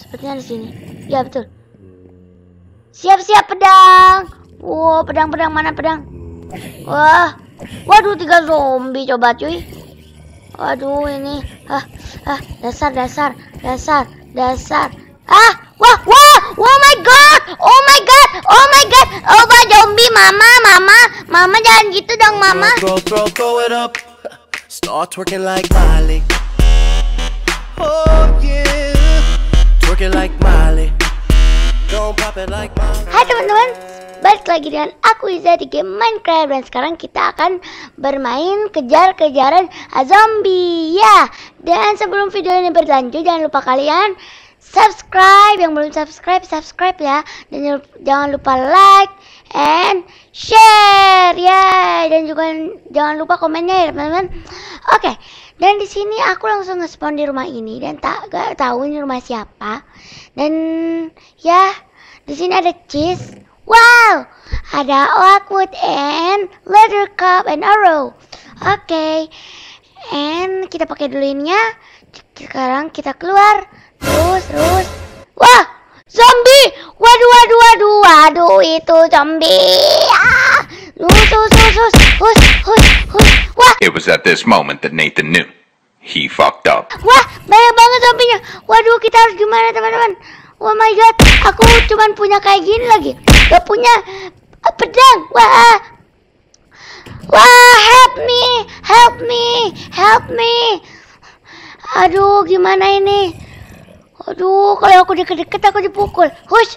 Sepertinya di sini. Ya betul. Siap-siap pedang. Wow, pedang-pedang mana pedang? Wah, waduh tiga zombie coba cuy. Waduh ini, ah, ah, dasar, dasar, dasar, dasar. Ah, wah, wah, oh my god, oh my god, oh my god, oh my zombie, mama, mama, mama jangan gitu dong mama. Throw, throw, throw it up, start working like Miley. Oh yeah. Hai teman-teman, balik lagi dengan aku Iza di game Minecraft dan sekarang kita akan bermain kejar-kejaran zombie ya. Dan sebelum video ini berlanjut jangan lupa kalian subscribe yang belum subscribe subscribe ya dan jangan lupa like and share ya dan juga jangan lupa komennya ya teman-teman. Oke. Okay. Dan di sini aku langsung ngespon di rumah ini dan tak gak tahu ini rumah siapa. Dan ya, di sini ada cheese. Wow, ada wood and leather cup and arrow. Oke. Okay. And kita pakai dulu ya Sekarang kita keluar. Terus, terus. Wah, zombie. Waduh, waduh, waduh, waduh itu zombie. It was at this moment that Nathan knew. He fucked up. Wah, banyak banget zombinya. Waduh, kita harus gimana teman-teman? Oh my god, aku cuman punya kayak gini lagi. Gak punya eh, pedang. Wah, wah, help me, help me, help me. Aduh, gimana ini? Aduh, kalau aku deket-deket aku dipukul. Hush,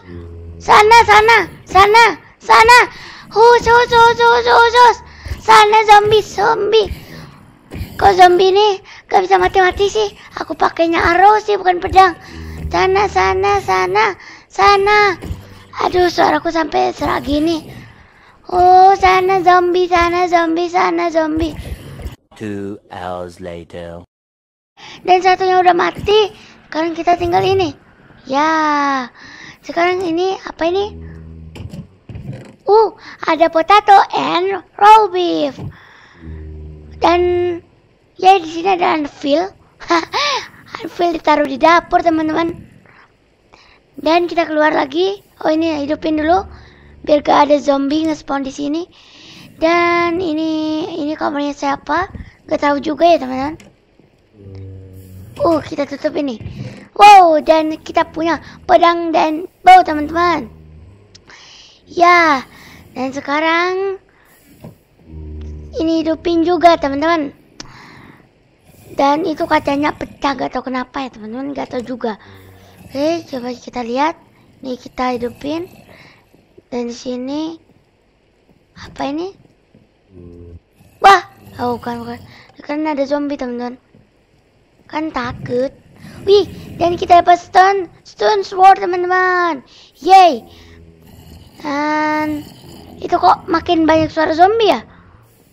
sana, sana, sana, sana. Hush, hush, hush, hush, hush. hush sana zombie zombie kok zombie ini gak bisa mati-mati sih aku pakainya arrow sih bukan pedang sana sana sana sana aduh suaraku sampai serak gini oh sana zombie sana zombie sana zombie two hours later dan satunya udah mati sekarang kita tinggal ini ya sekarang ini apa ini Uh, ada potato and raw beef. Dan ya di sini ada anvil. anvil ditaruh di dapur, teman-teman. Dan kita keluar lagi. Oh, ini hidupin dulu biar gak ada zombie nge spawn di sini. Dan ini ini kamarnya siapa? Gak tahu juga ya, teman-teman. Uh, kita tutup ini. Wow, dan kita punya pedang dan bow, teman-teman. Ya, dan sekarang ini hidupin juga teman-teman dan itu kacanya pecah gak tau kenapa ya teman-teman gak tau juga oke coba kita lihat ini kita hidupin dan di sini apa ini wah oh bukan bukan karena ada zombie teman-teman kan takut wih dan kita dapat stone stone sword teman-teman yay dan itu kok makin banyak suara zombie ya?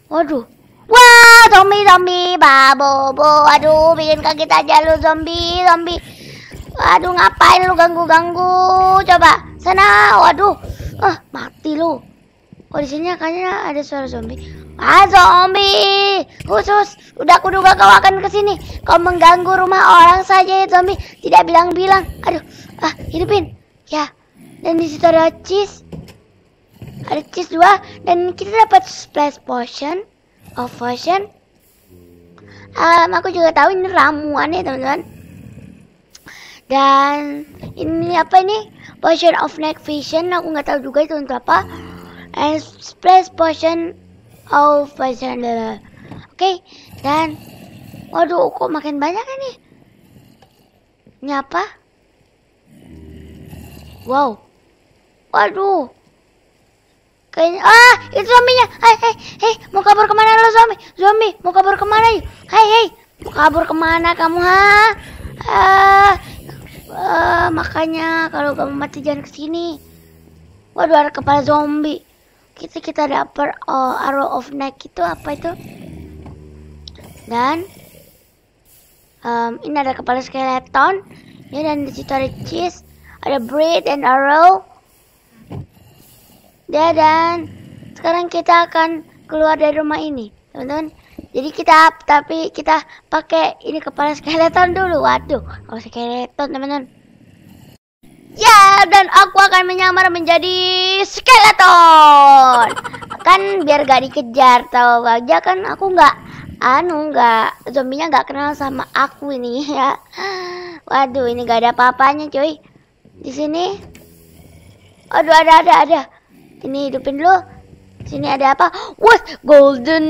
Waduh. Wah, zombie zombie, babo-bo, Aduh, bikin kaget aja lu zombie, zombie. Waduh, ngapain lu ganggu-ganggu? Coba sana. Waduh. Ah, mati lu. oh, di sini kayaknya ada suara zombie. Ah, zombie! Khusus, udah aku duga kau akan ke sini. Kau mengganggu rumah orang saja ya zombie. Tidak bilang-bilang. Aduh, ah, hidupin. Ya. Dan di situ ada cheese ada cheese dua dan kita dapat splash potion of potion um, aku juga tahu ini ramuan ya teman-teman dan ini apa ini potion of night vision aku nggak tahu juga itu untuk apa and splash potion of potion oke okay. dan waduh kok makin banyak ini ini apa wow waduh Kayaknya ah itu zombinya. Hai hai hei mau kabur kemana lo zombie? Zombie mau kabur kemana yuk? Hai hai mau kabur kemana kamu ha? Ah, ah makanya kalau kamu mati jangan kesini. Waduh ada kepala zombie. Kita kita dapat oh, arrow of neck itu apa itu? Dan um, ini ada kepala skeleton. Ya dan di situ ada cheese, ada bread and arrow ya dan sekarang kita akan keluar dari rumah ini teman-teman jadi kita tapi kita pakai ini kepala skeleton dulu waduh kalau oh, skeleton teman-teman ya dan aku akan menyamar menjadi skeleton kan biar gak dikejar tau aja kan aku nggak anu nggak zombinya nggak kenal sama aku ini ya waduh ini gak ada apa-apanya cuy di sini aduh ada ada ada ini hidupin dulu. Sini ada apa? Wah, golden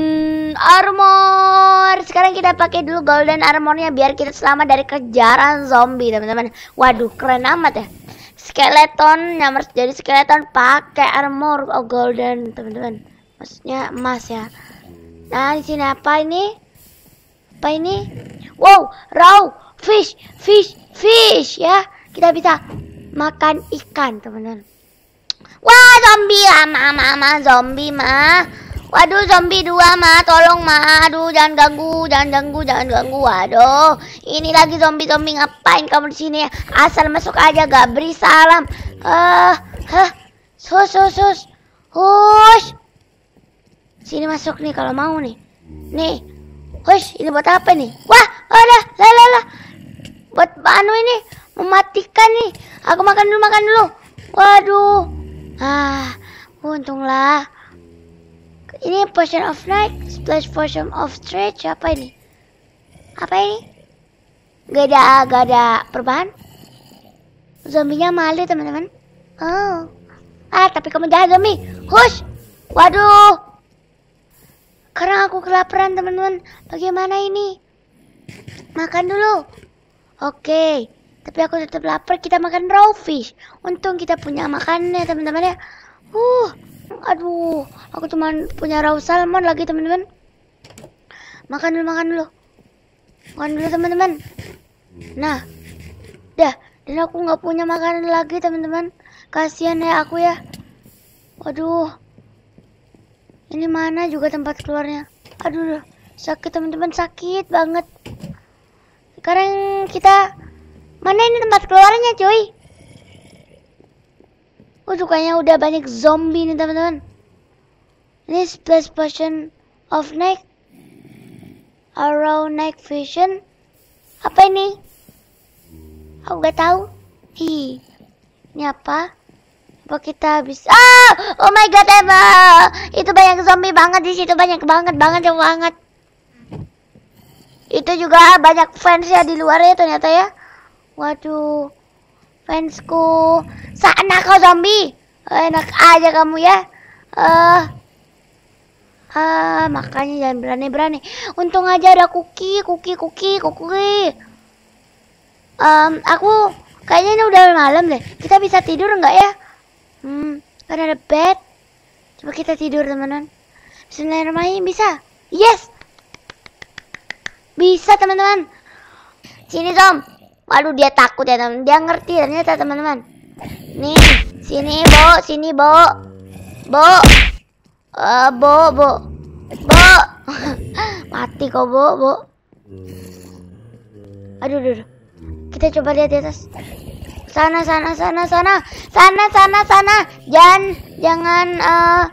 armor. Sekarang kita pakai dulu golden armornya biar kita selamat dari kejaran zombie, teman-teman. Waduh, keren amat ya. Skeleton yang jadi skeleton pakai armor oh golden, teman-teman. Maksudnya emas ya. Nah, di sini apa ini? Apa ini? Wow, raw fish, fish, fish ya. Kita bisa makan ikan, teman-teman. Wah zombie lah mama mama zombie mah. Waduh zombie dua mah tolong mah aduh jangan ganggu jangan ganggu jangan ganggu waduh ini lagi zombie zombie ngapain kamu di sini asal masuk aja gak beri salam eh uh, huh sus sus sus hush sini masuk nih kalau mau nih nih hush ini buat apa nih wah ada oh, lah lah lah buat anu ini mematikan nih aku makan dulu makan dulu waduh Ah, untunglah. Ini potion of night, splash potion of stretch, apa ini? Apa ini? Gak ada, gak ada perubahan? Zombinya malu teman-teman. Oh. Ah, tapi kamu jahat zombie. Hush! Waduh. Karena aku kelaparan teman-teman. Bagaimana ini? Makan dulu. Oke. Okay. Tapi aku tetap lapar, kita makan raw fish. Untung kita punya makannya, teman-teman ya. Uh, aduh, aku cuma punya raw salmon lagi, teman-teman. Makan dulu, makan dulu. Makan dulu, teman-teman. Nah, dah. Dan aku nggak punya makanan lagi, teman-teman. Kasihan ya aku ya. Waduh. Ini mana juga tempat keluarnya? Aduh, sakit teman-teman, sakit banget. Sekarang kita Mana ini tempat keluarnya cuy? Oh sukanya udah banyak zombie nih teman-teman. Ini splash potion of neck Arrow neck vision. Apa ini? Aku gak tahu. Hi. Ini apa? Apa kita habis? Ah! Oh my god, Emma! Itu banyak zombie banget di situ, banyak banget, banget, banget. Itu juga banyak fans ya di luar ya ternyata ya. Waduh, fansku, sana kau zombie, enak aja kamu ya. Eh, uh, ah makanya jangan berani-berani. Untung aja ada kuki, kuki, kuki, kuki. Um, aku kayaknya ini udah malam deh. Kita bisa tidur nggak ya? Hmm, kan ada bed. Coba kita tidur teman-teman. Bismillahirrahmanirrahim bisa. Yes, bisa teman-teman. Sini Zom, Waduh dia takut ya teman. Dia ngerti ternyata teman-teman. Nih, sini bo, sini bo, bo, uh, bo, bo, bo. Mati kok bo, bo. Aduh, aduh, aduh. Kita coba lihat di atas. Sana, sana, sana, sana, sana, sana, sana. Jangan, jangan uh,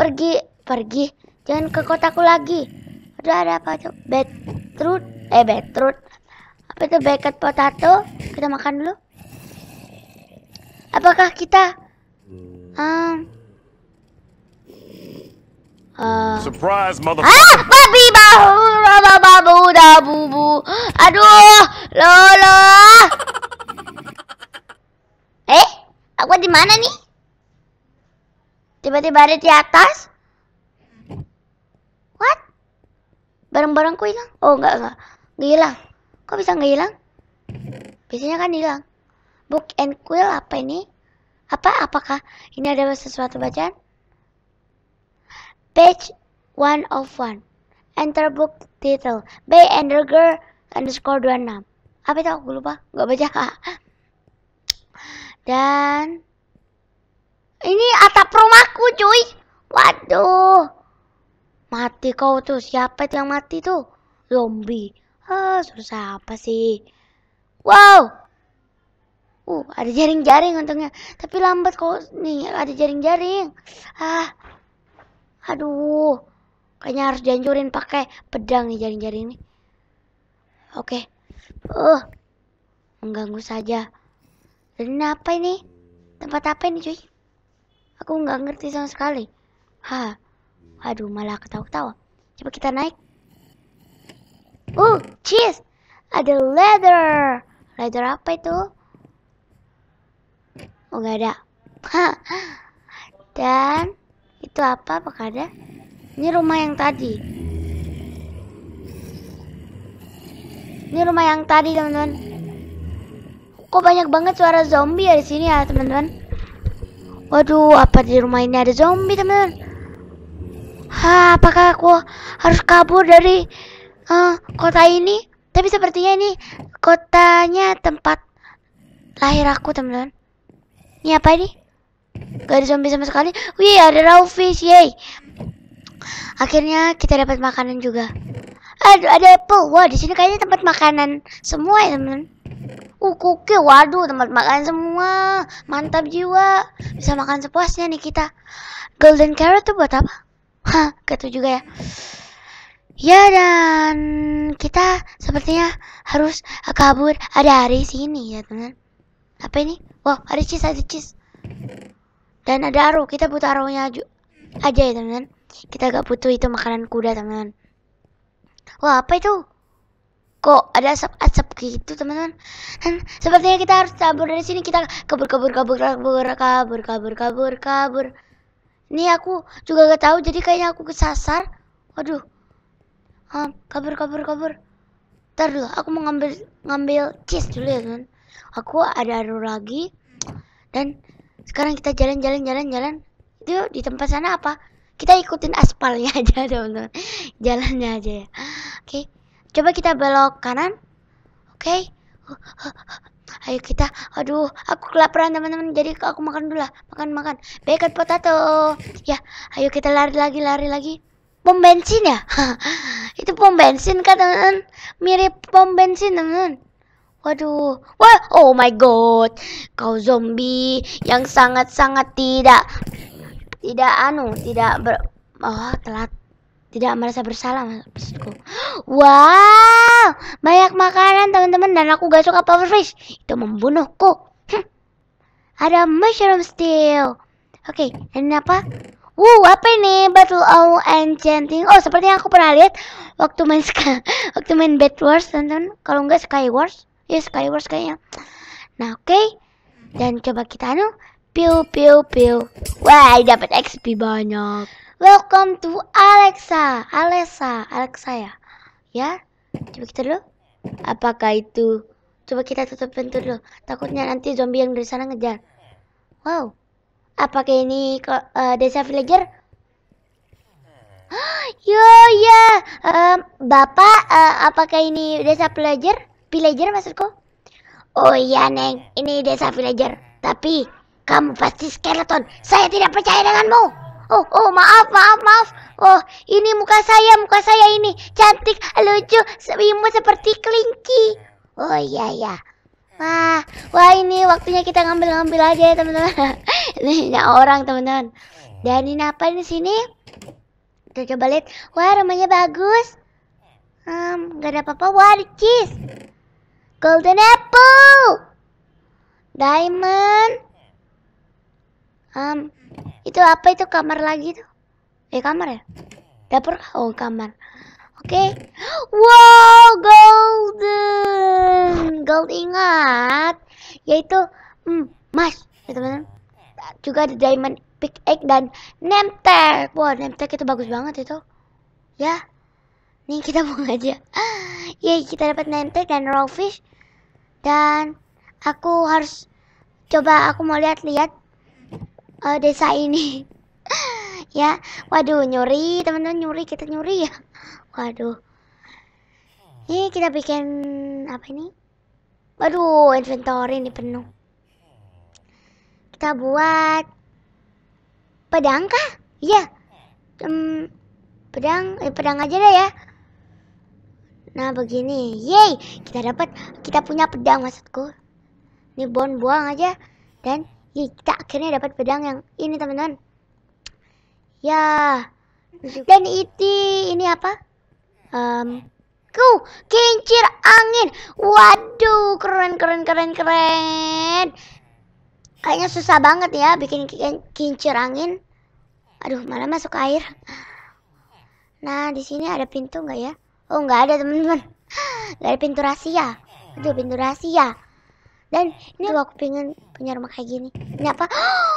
pergi, pergi. Jangan ke kotaku lagi. Aduh, ada apa coba? Betrut, eh betrut itu baked potato. Kita makan dulu. Apakah kita um, Uh, Surprise, mother. Ah, babi bahu, babu, babu, da bubu Aduh, lolo. eh, aku di mana nih? Tiba-tiba ada di atas? What? Barang-barangku hilang? Oh, enggak, enggak. Enggak hilang. Kok bisa nggak hilang? Biasanya kan hilang. Book and quill apa ini? Apa? Apakah ini ada sesuatu bacaan? Page one of one. Enter book title. the girl underscore 26. Apa itu aku lupa? Nggak baca. Dan ini atap rumahku cuy. Waduh. Mati kau tuh. Siapa itu yang mati tuh? Zombie. Ah, susah apa sih? Wow! Uh, ada jaring-jaring untungnya. Tapi lambat kok. Nih, ada jaring-jaring. Ah. Aduh. Kayaknya harus dihancurin pakai pedang nih jaring-jaring nih. Oke. Okay. Uh. Mengganggu saja. Dan apa ini? Tempat apa ini, cuy? Aku nggak ngerti sama sekali. Ha. Aduh, malah ketawa-ketawa. Coba kita naik. Oh, cheese. Ada leather. Leather apa itu? Oh, gak ada. Dan itu apa? Apakah ada? Ini rumah yang tadi. Ini rumah yang tadi, teman-teman. Kok banyak banget suara zombie ya di sini ya, teman-teman? Waduh, apa di rumah ini ada zombie, teman-teman? Hah, apakah aku harus kabur dari uh, kota ini tapi sepertinya ini kotanya tempat lahir aku teman-teman ini apa ini gak ada zombie sama sekali wih ada raw fish yay akhirnya kita dapat makanan juga aduh ada apple wah di sini kayaknya tempat makanan semua ya teman-teman uh kuki waduh tempat makanan semua mantap jiwa bisa makan sepuasnya nih kita golden carrot tuh buat apa hah gitu juga ya Ya dan kita sepertinya harus kabur. Ada hari sini ya teman. Apa ini? Wow ada cheese ada cheese. Dan ada arrow. Kita butuh arrownya aja ya teman. Kita gak butuh itu makanan kuda teman. Wah apa itu? Kok ada asap-asap gitu teman-teman? Dan sepertinya kita harus kabur dari sini. Kita kabur kabur kabur kabur kabur kabur kabur kabur. Ini aku juga gak tahu. Jadi kayaknya aku kesasar. Waduh um, kabur kabur kabur ntar dulu aku mau ngambil ngambil cheese dulu ya kan aku ada aru lagi dan sekarang kita jalan jalan jalan jalan itu di tempat sana apa kita ikutin aspalnya aja teman-teman jalannya aja ya oke okay. coba kita belok kanan oke okay. ayo kita aduh aku kelaparan teman-teman jadi aku makan dulu lah makan makan bacon potato ya ayo kita lari lagi lari lagi pom bensin ya itu pom bensin kan mirip pom bensin temen. waduh wah oh my god kau zombie yang sangat-sangat tidak tidak anu tidak ber oh telat tidak merasa bersalah maksudku wow banyak makanan teman-teman dan aku gak suka power fish itu membunuhku hm. ada mushroom steel oke okay, ini apa Wow, apa ini? Battle of Enchanting. Oh, seperti yang aku pernah lihat waktu main waktu main Bed Wars, teman-teman. Kalau enggak Sky Wars. Ya, Sky Wars kayaknya. Nah, oke. Okay. Dan coba kita anu piu piu piu. Wah, dapat XP banyak. Welcome to Alexa. Alexa, Alexa ya. Ya. Coba kita dulu. Apakah itu? Coba kita tutup pintu dulu. Takutnya nanti zombie yang dari sana ngejar. Wow apakah ini uh, desa villager? Yo ya, um, bapak, uh, eh, apakah ini desa villager? Villager maksudku? Oh iya neng, ini desa villager. Tapi kamu pasti skeleton. Saya tidak percaya denganmu. Oh oh maaf maaf maaf. Oh ini muka saya muka saya ini cantik lucu imut seperti kelinci. Oh iya ya. Wah wah ini waktunya kita ngambil-ngambil aja ya teman-teman. ada orang teman-teman. Oh. Dan ini apa di sini? Kita coba lihat. Wah rumahnya bagus. Um, hmm, gak ada apa-apa. Wah cheese. Golden apple. Diamond. Um, itu apa itu kamar lagi tuh? Eh kamar ya? Dapur? Oh kamar. Oke. Okay. Wow, golden. Gold ingat, yaitu hmm, emas, hmm, ya teman-teman juga ada diamond pick egg dan name tag. Wah, name tag itu bagus banget itu. Ya. Nih kita buang aja. Yay, kita dapat name tag dan raw fish. Dan aku harus coba aku mau lihat-lihat uh, eh, desa ini. ya. Waduh, nyuri, teman-teman nyuri, kita nyuri ya. Waduh. Ini kita bikin apa ini? Waduh, inventory ini penuh kita buat pedang kah? Iya. Um, pedang, eh, pedang aja deh ya. Nah begini, yay, kita dapat, kita punya pedang maksudku. Ini bon buang aja dan yay, kita akhirnya dapat pedang yang ini teman-teman. Ya, dan itu ini apa? Um, ku kincir angin. Waduh, keren keren keren keren kayaknya susah banget ya bikin kincir angin aduh malah masuk air nah di sini ada pintu nggak ya oh nggak ada teman-teman nggak ada pintu rahasia itu pintu rahasia dan ini aku pengen punya rumah kayak gini ini apa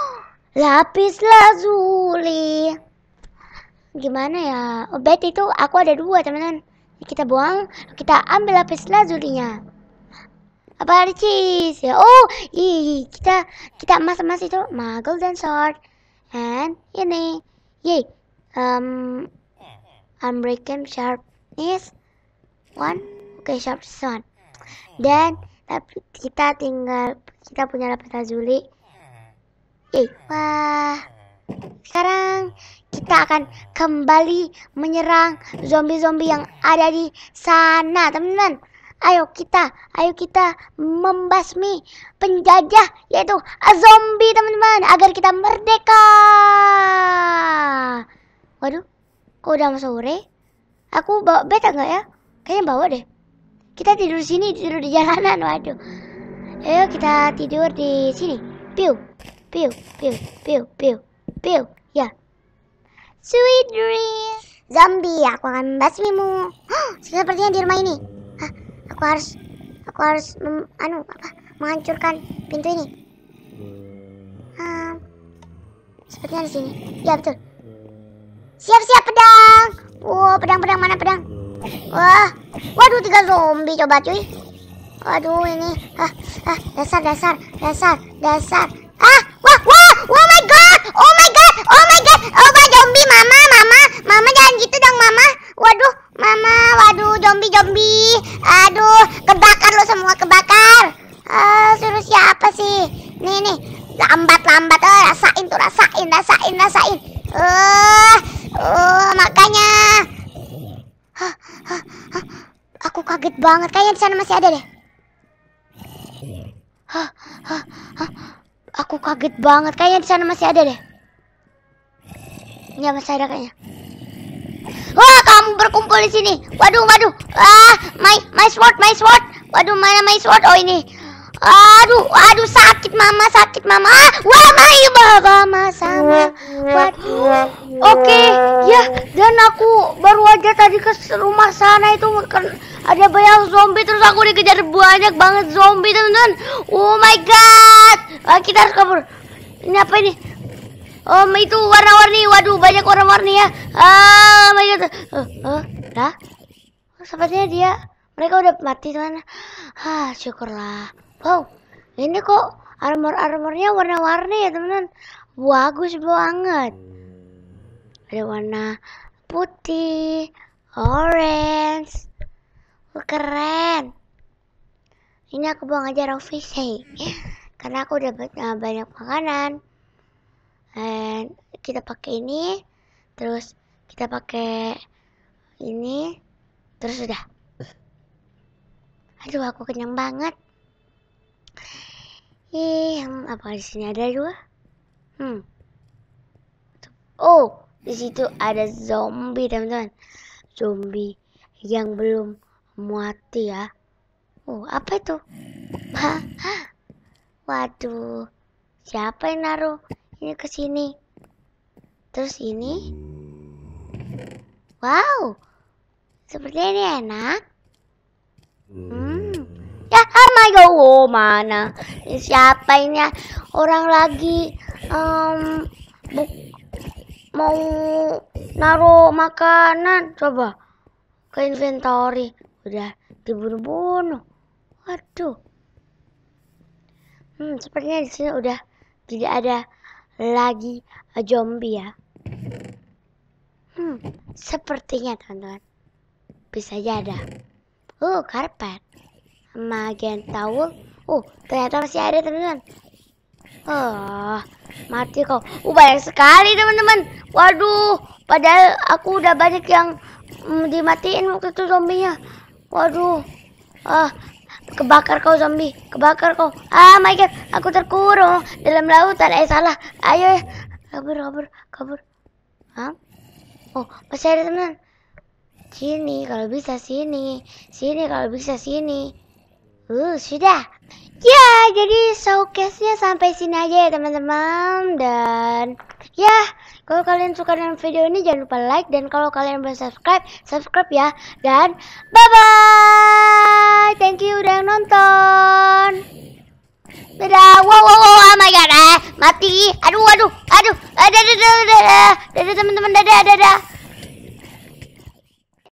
lapis lazuli gimana ya obat oh, itu aku ada dua teman-teman kita buang kita ambil lapis lazulinya apa ya oh iya kita kita emas emas itu magel dan sword and ini ya yay um unbreaking sharpness, one okay, sharp is one dan tapi kita tinggal kita punya lapis lazuli yay wah sekarang kita akan kembali menyerang zombie-zombie yang ada di sana teman-teman ayo kita, ayo kita membasmi penjajah yaitu zombie teman-teman agar kita merdeka. Waduh, kok udah mau sore? Aku bawa bed nggak ya? Kayaknya bawa deh. Kita tidur sini, tidur di jalanan, waduh. Ayo kita tidur di sini. Piu, piu, piu, piu, piu, piu, ya. Sweet dream Zombie, aku akan membasmimu. Sepertinya di rumah ini aku harus aku harus mem, anu apa menghancurkan pintu ini hmm, sepertinya di sini ya betul siap siap pedang wow pedang pedang mana pedang wah waduh tiga zombie coba cuy waduh ini ah ah dasar dasar dasar dasar ah wah wah oh my god oh my god oh my god oh my zombie mama mama mama jangan gitu dong mama waduh Mama, waduh zombie-zombie. Aduh, kebakar lo semua kebakar. Uh, suruh siapa sih? Nih nih, lambat-lambat oh, rasain tuh, rasain, rasain, rasain. uh, uh, makanya huh, huh, huh. Aku kaget banget kayaknya di sana masih ada deh. Huh, huh, huh. Aku kaget banget kayaknya di sana masih ada deh. Ya masih ada kayaknya. Wah, kamu berkumpul di sini. Waduh, waduh. Ah, my my sword, my sword. Waduh, mana my sword? Oh, ini. Aduh, aduh sakit mama, sakit mama. Ah, wah, my baba sama. Waduh. Oke, okay, ya. Dan aku baru aja tadi ke rumah sana itu kan ada banyak zombie terus aku dikejar banyak banget zombie, teman-teman. Oh my god. Ah, kita harus kabur. Ini apa ini? Om itu warna-warni. Waduh, banyak warna-warni ya. Ah, my god. Uh, uh, dah. Oh, sepertinya dia mereka udah mati teman. Ah, syukurlah. Wow, ini kok armor-armornya warna-warni ya teman-teman. Bagus banget. Ada warna putih, orange. Keren. Ini aku buang aja fish, sih. Karena aku udah eh, banyak makanan and eh, kita pakai ini terus kita pakai ini terus sudah. aduh aku kenyang banget ih yang apa di sini ada dua hmm oh di situ ada zombie teman-teman zombie yang belum mati ya oh apa itu waduh siapa yang naruh ini ke sini terus ini wow sepertinya ini enak hmm ya oh my god oh, mana siapa ini orang lagi um, buk mau naruh makanan coba ke inventory udah dibunuh-bunuh waduh hmm sepertinya di sini udah tidak ada lagi zombie ya. Hmm, sepertinya teman-teman bisa jadi ada. Oh, karpet. Magen tahu. Oh, ternyata masih ada teman-teman. Oh, mati kau. Oh, banyak sekali teman-teman. Waduh, padahal aku udah banyak yang dimatiin waktu itu zombinya. Waduh. Ah, Kebakar kau zombie, kebakar kau. Ah my god, aku terkurung dalam lautan. Eh salah. Ayo, eh. kabur, kabur, kabur. Hah? Oh, masih ada teman. Sini kalau bisa sini. Sini kalau bisa sini. Uh, sudah. Ya, jadi showcase-nya sampai sini aja ya teman-teman dan ya kalau kalian suka dengan video ini jangan lupa like dan kalau kalian belum subscribe, subscribe ya. Dan bye bye. Thank you udah nonton. Dadah. Wow wow wow oh my god. Eh, mati. Aduh aduh aduh. Eh, dadah dadah dadah. Dadah teman-teman dadah dadah.